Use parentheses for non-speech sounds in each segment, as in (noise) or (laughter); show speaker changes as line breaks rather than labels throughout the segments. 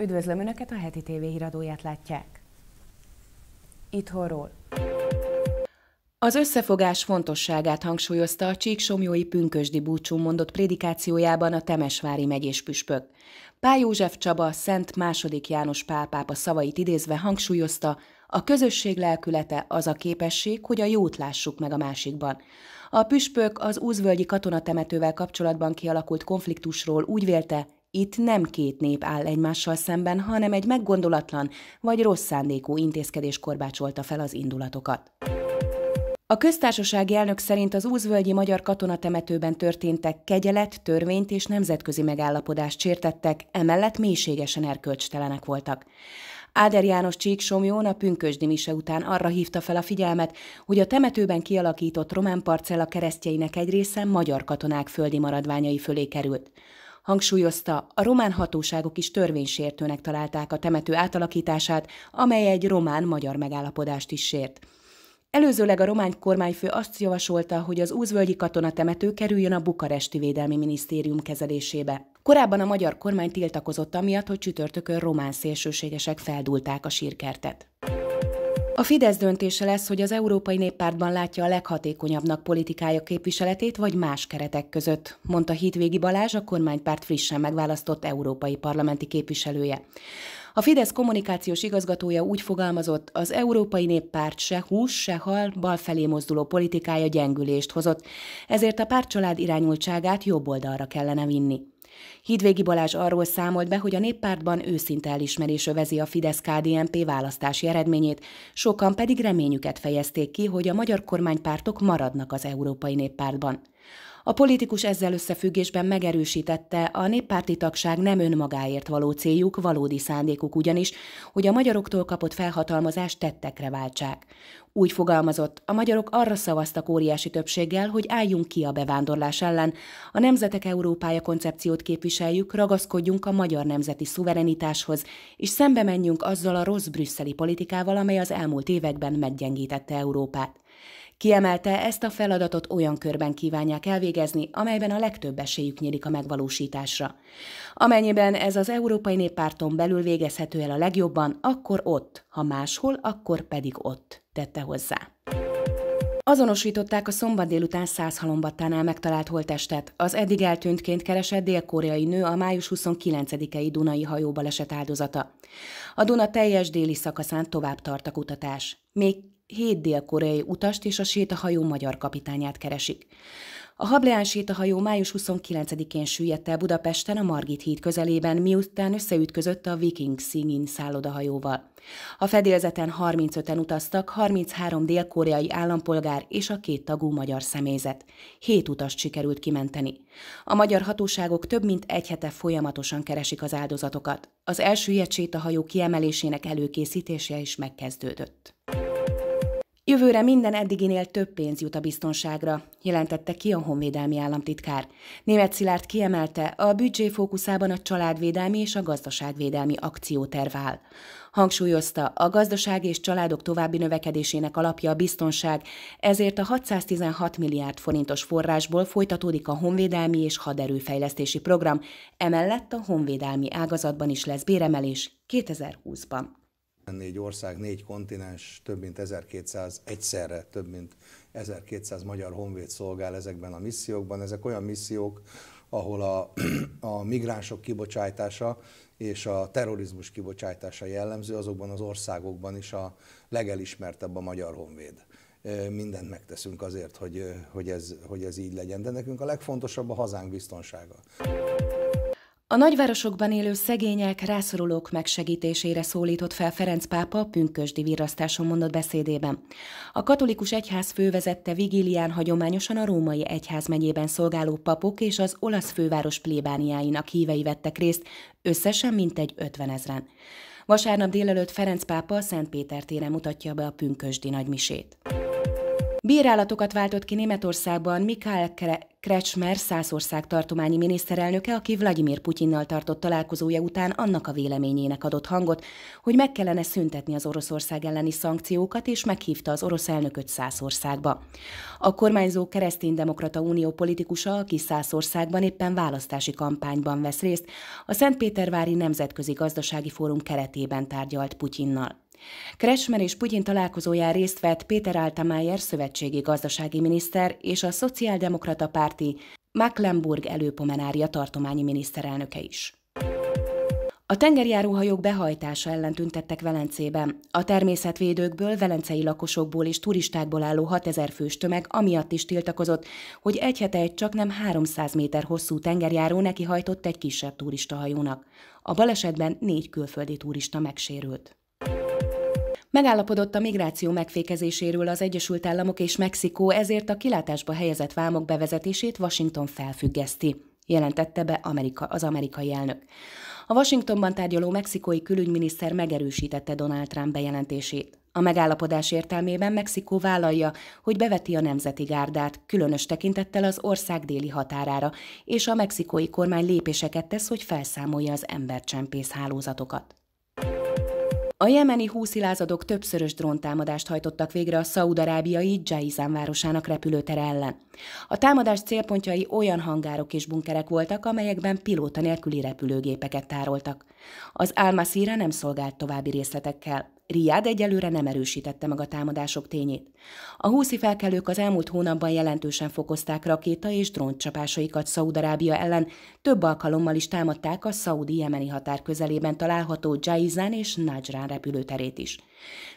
Üdvözlöm Önöket, a heti TV híradóját látják. Itthonról. Az összefogás fontosságát hangsúlyozta a Csíksomjói Pünkösdi búcsú mondott prédikációjában a Temesvári megyés püspök. Pál József Csaba Szent II. János pápa szavait idézve hangsúlyozta, a közösség lelkülete az a képesség, hogy a jót lássuk meg a másikban. A püspök az Úzvölgyi katonatemetővel kapcsolatban kialakult konfliktusról úgy vélte, itt nem két nép áll egymással szemben, hanem egy meggondolatlan vagy rossz szándékú intézkedés korbácsolta fel az indulatokat. A köztársasági elnök szerint az Úzvölgyi Magyar Katonatemetőben történtek kegyelet, törvényt és nemzetközi megállapodást sértettek, emellett mélységesen erkölcstelenek voltak. Áder János Csíksomjón a pünkösdi mise után arra hívta fel a figyelmet, hogy a temetőben kialakított román parcella keresztjeinek egy része magyar katonák földi maradványai fölé került. Hangsúlyozta, a román hatóságok is törvénysértőnek találták a temető átalakítását, amely egy román-magyar megállapodást is sért. Előzőleg a román kormányfő azt javasolta, hogy az úzvölgyi katonatemető kerüljön a bukaresti védelmi minisztérium kezelésébe. Korábban a magyar kormány tiltakozott amiatt, hogy csütörtökön román szélsőségesek feldulták a sírkertet. A Fidesz döntése lesz, hogy az Európai Néppártban látja a leghatékonyabbnak politikája képviseletét vagy más keretek között, mondta Hídvégi Balázs, a kormánypárt frissen megválasztott európai parlamenti képviselője. A Fidesz kommunikációs igazgatója úgy fogalmazott, az Európai Néppárt se hús, se hal, balfelé mozduló politikája gyengülést hozott, ezért a pártcsalád irányultságát jobb oldalra kellene vinni. Hídvégi Balázs arról számolt be, hogy a néppártban őszinte elismerés övezi a fidesz KDMP választási eredményét, sokan pedig reményüket fejezték ki, hogy a magyar kormánypártok maradnak az Európai Néppártban. A politikus ezzel összefüggésben megerősítette, a néppárti tagság nem önmagáért való céljuk, valódi szándékuk ugyanis, hogy a magyaroktól kapott felhatalmazást tettekre váltsák. Úgy fogalmazott, a magyarok arra szavaztak óriási többséggel, hogy álljunk ki a bevándorlás ellen, a Nemzetek Európája koncepciót képviseljük, ragaszkodjunk a magyar nemzeti szuverenitáshoz, és szembe menjünk azzal a rossz brüsszeli politikával, amely az elmúlt években meggyengítette Európát. Kiemelte, ezt a feladatot olyan körben kívánják elvégezni, amelyben a legtöbb esélyük nyílik a megvalósításra. Amennyiben ez az Európai Néppárton belül végezhető el a legjobban, akkor ott, ha máshol, akkor pedig ott, tette hozzá. Azonosították a szombat délután száz halombattánál megtalált holttestet. Az eddig eltűntként keresett dél-koreai nő a május 29-i Dunai hajóbaleset áldozata. A Duna teljes déli szakaszán tovább tart a kutatás. Még hét dél-koreai utast és a sétahajó magyar kapitányát keresik. A Hableán sétahajó május 29-én süllyedt el Budapesten a Margit híd közelében, miután összeütközött a Viking Singin szállodahajóval. A fedélzeten 35-en utaztak, 33 dél-koreai állampolgár és a két tagú magyar személyzet. Hét utast sikerült kimenteni. A magyar hatóságok több mint egy hete folyamatosan keresik az áldozatokat. Az első sétahajó kiemelésének előkészítése is megkezdődött. Jövőre minden eddiginél több pénz jut a biztonságra, jelentette ki a honvédelmi államtitkár. Német Szilárd kiemelte, a büdzsé fókuszában a családvédelmi és a gazdaságvédelmi akcióterv áll. Hangsúlyozta, a gazdaság és családok további növekedésének alapja a biztonság, ezért a 616 milliárd forintos forrásból folytatódik a honvédelmi és haderőfejlesztési program, emellett a honvédelmi ágazatban is lesz béremelés 2020-ban négy ország, négy kontinens, több mint 1200, egyszerre több mint 1200 magyar honvéd szolgál ezekben a missziókban. Ezek olyan missziók, ahol a, (clears throat) a migránsok kibocsátása és a terrorizmus kibocsátása jellemző, azokban az országokban is a legelismertebb a magyar honvéd. Mindent megteszünk azért, hogy, hogy, ez, hogy ez így legyen, de nekünk a legfontosabb a hazánk biztonsága. A nagyvárosokban élő szegények, rászorulók megsegítésére szólított fel Ferenc pápa pünkösdi virrasztáson mondott beszédében. A katolikus egyház fővezette vigilián hagyományosan a római egyház megyében szolgáló papok és az olasz főváros plébániáinak hívei vettek részt, összesen mintegy 50 ezeren. Vasárnap délelőtt Ferenc pápa a Szent Péter téren mutatja be a pünkösdi nagymisét. Bírálatokat váltott ki Németországban Mikhail Kretschmer Szászország tartományi miniszterelnöke, aki Vladimir Putyinnal tartott találkozója után annak a véleményének adott hangot, hogy meg kellene szüntetni az Oroszország elleni szankciókat, és meghívta az orosz elnököt Szászországba. A kormányzó kereszténydemokrata unió politikusa, aki Szászországban éppen választási kampányban vesz részt, a Szentpétervári Nemzetközi Gazdasági Fórum keretében tárgyalt Putyinnal. Kretschmer és Putyin találkozóján részt vett Péter Altamájer szövetségi gazdasági miniszter és a szociáldemokrata párti Mecklenburg előpomenária tartományi miniszterelnöke is. A tengerjáróhajók behajtása ellen tüntettek Velencében. A természetvédőkből, velencei lakosokból és turistákból álló 6000 fős tömeg amiatt is tiltakozott, hogy egy hete egy csak nem 300 méter hosszú tengerjáró neki hajtott egy kisebb turistahajónak. A balesetben négy külföldi turista megsérült. Megállapodott a migráció megfékezéséről az Egyesült Államok és Mexikó, ezért a kilátásba helyezett vámok bevezetését Washington felfüggeszti, jelentette be Amerika, az amerikai elnök. A Washingtonban tárgyaló mexikói külügyminiszter megerősítette Donald Trump bejelentését. A megállapodás értelmében Mexikó vállalja, hogy beveti a nemzeti gárdát, különös tekintettel az ország déli határára, és a mexikói kormány lépéseket tesz, hogy felszámolja az embercsempész hálózatokat. A jemeni húszilázadok többszörös dróntámadást hajtottak végre a szaudarábiai Jaizán városának repülőtere ellen. A támadás célpontjai olyan hangárok és bunkerek voltak, amelyekben pilóta nélküli repülőgépeket tároltak. Az Almasira nem szolgált további részletekkel. Riad egyelőre nem erősítette meg a támadások tényét. A húszi felkelők az elmúlt hónapban jelentősen fokozták rakéta és Szaúd-Arábia ellen, több alkalommal is támadták a szaudi-jemeni határ közelében található Jaizán és Najrán repülőterét is.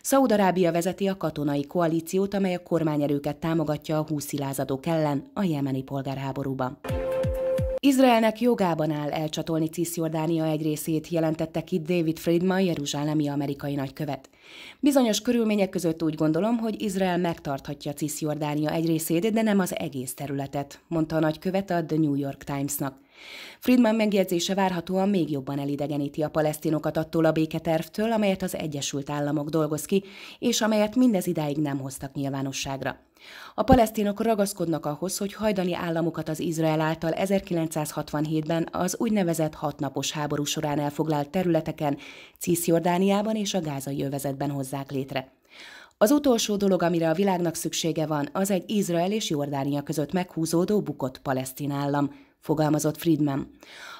Szaúd-Arábia vezeti a katonai koalíciót, amely a kormányerőket támogatja a lázadók ellen a jemeni polgárháborúban. Izraelnek jogában áll elcsatolni Cisjordánia egy részét, jelentette ki David Friedman, jeruzsálemi amerikai nagykövet. Bizonyos körülmények között úgy gondolom, hogy Izrael megtarthatja Cisjordánia egy részét, de nem az egész területet, mondta a nagykövet a The New York Timesnak. Friedman megjegyzése várhatóan még jobban elidegeníti a palesztinokat attól a béketervtől, amelyet az Egyesült Államok dolgoz ki, és amelyet mindez idáig nem hoztak nyilvánosságra. A palesztinok ragaszkodnak ahhoz, hogy hajdani államokat az Izrael által 1967-ben az úgynevezett hatnapos háború során elfoglalt területeken, Cisjordániában és a gázai övezetben hozzák létre. Az utolsó dolog, amire a világnak szüksége van, az egy Izrael és Jordánia között meghúzódó bukott palesztin állam fogalmazott Friedman.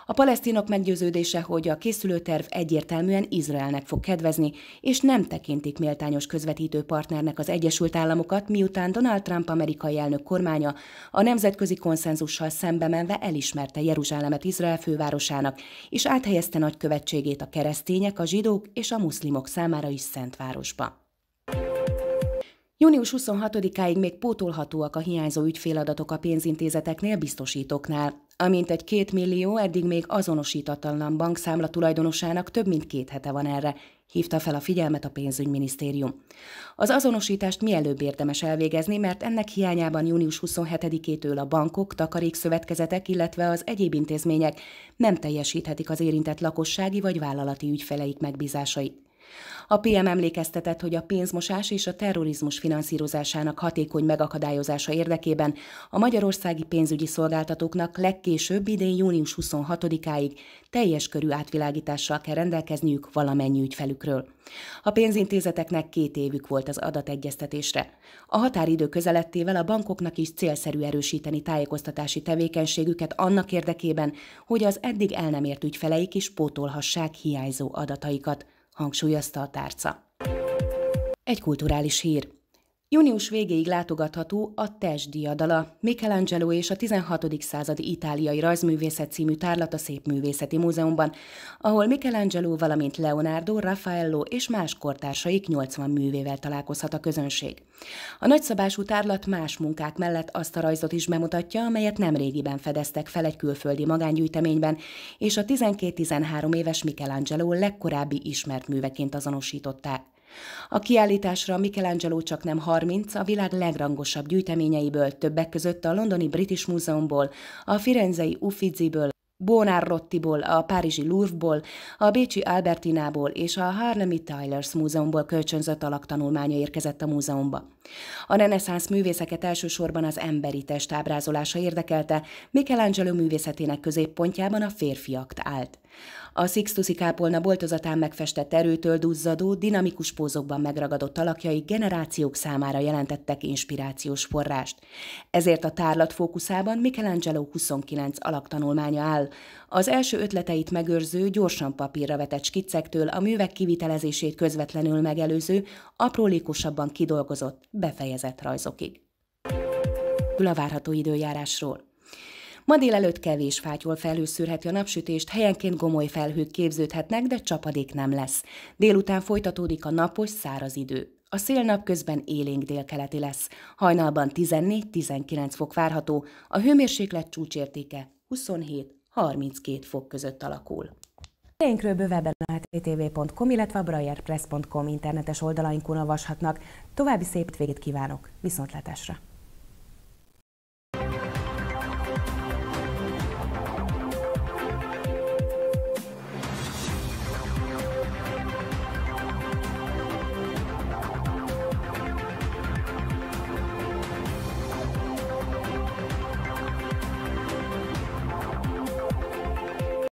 A palesztinok meggyőződése, hogy a készülőterv egyértelműen Izraelnek fog kedvezni, és nem tekintik méltányos közvetítő partnernek az Egyesült Államokat, miután Donald Trump amerikai elnök kormánya a nemzetközi konszenzussal szembe menve elismerte Jeruzsálemet Izrael fővárosának, és áthelyezte nagykövetségét a keresztények, a zsidók és a muszlimok számára is szent városba. Június 26-áig még pótolhatóak a hiányzó ügyféladatok a pénzintézeteknél biztosítóknál. Amint egy két millió eddig még azonosítatlan bankszámla tulajdonosának több mint két hete van erre, hívta fel a figyelmet a pénzügyminisztérium. Az azonosítást mielőbb érdemes elvégezni, mert ennek hiányában június 27-től a bankok, takarékszövetkezetek, illetve az egyéb intézmények nem teljesíthetik az érintett lakossági vagy vállalati ügyfeleik megbízásait. A PM emlékeztetett, hogy a pénzmosás és a terrorizmus finanszírozásának hatékony megakadályozása érdekében a magyarországi pénzügyi szolgáltatóknak legkésőbb idén június 26-áig teljes körű átvilágítással kell rendelkezniük valamennyi ügyfelükről. A pénzintézeteknek két évük volt az adategyeztetésre. A határidő közelettével a bankoknak is célszerű erősíteni tájékoztatási tevékenységüket annak érdekében, hogy az eddig el nem ért ügyfeleik is pótolhassák hiányzó adataikat hangsúlyozta a tárca. Egy kulturális hír. Június végéig látogatható a Test diadala, Michelangelo és a 16. századi itáliai rajzművészet című tárlat a Művészeti Múzeumban, ahol Michelangelo, valamint Leonardo, Raffaello és más kortársaik 80 művével találkozhat a közönség. A nagyszabású tárlat más munkák mellett azt a rajzot is bemutatja, amelyet nemrégiben fedeztek fel egy külföldi magángyűjteményben, és a 12-13 éves Michelangelo legkorábbi ismert műveként azonosították. A kiállításra Michelangelo csak nem 30, a világ legrangosabb gyűjteményeiből, többek között a londoni British Múzeumból, a firenzei Uffiziből, Bonarrottiból, a Párizsi Louvre-ból, a Bécsi Albertinából és a Harlemi Tylers Múzeumból kölcsönzött alaktanulmánya érkezett a múzeumba. A reneszánsz művészeket elsősorban az emberi test ábrázolása érdekelte, Michelangelo művészetének középpontjában a férfiakt állt. A Sixtusi kápolna boltozatán megfestett erőtől duzzadó, dinamikus pózokban megragadott alakjai generációk számára jelentettek inspirációs forrást. Ezért a tárlat fókuszában Michelangelo 29 alaktanulmánya áll. Az első ötleteit megőrző, gyorsan papírra vetett skiccektől a művek kivitelezését közvetlenül megelőző, aprólékosabban kidolgozott, befejezett rajzokig. Ül várható időjárásról. Ma délelőtt kevés fátyol felhőszűrheti a napsütést, helyenként gomoly felhők képződhetnek, de csapadék nem lesz. Délután folytatódik a napos, száraz idő. A szél napközben élénk délkeleti lesz. Hajnalban 14-19 fok várható, a hőmérséklet csúcsértéke 27-32 fok között alakul. Helyeinkről bővebben a htv.com, illetve a brajerpress.com internetes oldalainkon olvashatnak. További szép végét kívánok, viszontlátásra!